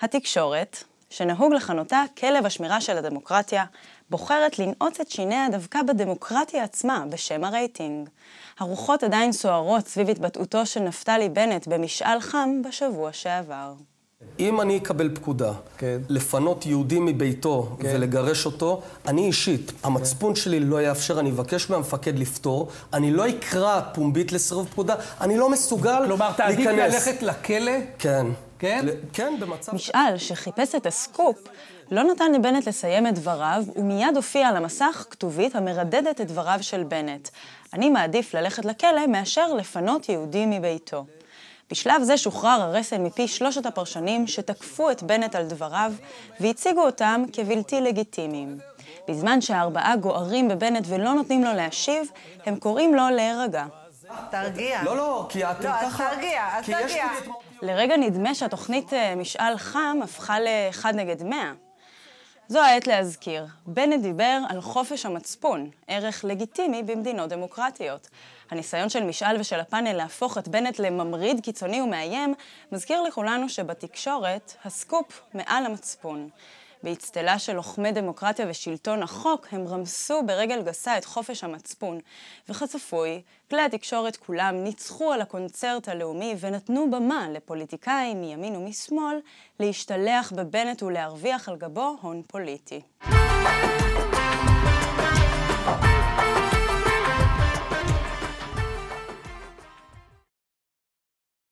התקשורת, שנהוג לכנותה כלב השמירה של הדמוקרטיה, בוחרת לנעוץ את שיניה דווקא בדמוקרטיה עצמה, בשם הרייטינג. הרוחות עדיין סוערות סביב התבטאותו של נפתלי בנט במשאל חם בשבוע שעבר. אם אני אקבל פקודה כן. לפנות יהודי מביתו כן. ולגרש אותו, אני אישית, כן. המצפון כן. שלי לא יאפשר, אני אבקש מהמפקד לפתור, אני לא אקרא פומבית לסירוב פקודה, אני לא מסוגל כלומר, להיכנס. כלומר, תעדיף ללכת לכלא? כן. כן? ל- כן, במצב... משאל, שחיפש את הסקופ, לא נתן לבנט לסיים את דבריו, ומיד הופיע על המסך כתובית המרדדת את דבריו של בנט. אני מעדיף ללכת לכלא מאשר לפנות יהודי מביתו. בשלב זה שוחרר הרסן מפי שלושת הפרשנים שתקפו את בנט על דבריו והציגו אותם כבלתי לגיטימיים. בזמן שהארבעה גוערים בבנט ולא נותנים לו להשיב, הם קוראים לו להירגע. תרגיע. לא, לא, כי את לא, ככה... לא, אז תרגיע, אז תרגיע. לרגע נדמה שהתוכנית אה, משאל חם הפכה לאחד נגד מאה. זו העת להזכיר. בנט דיבר על חופש המצפון, ערך לגיטימי במדינות דמוקרטיות. הניסיון של משאל ושל הפאנל להפוך את בנט לממריד קיצוני ומאיים, מזכיר לכולנו שבתקשורת הסקופ מעל המצפון. באצטלה של לוחמי דמוקרטיה ושלטון החוק, הם רמסו ברגל גסה את חופש המצפון. וכצפוי, כלי התקשורת כולם ניצחו על הקונצרט הלאומי ונתנו במה לפוליטיקאים מימין ומשמאל להשתלח בבנט ולהרוויח על גבו הון פוליטי.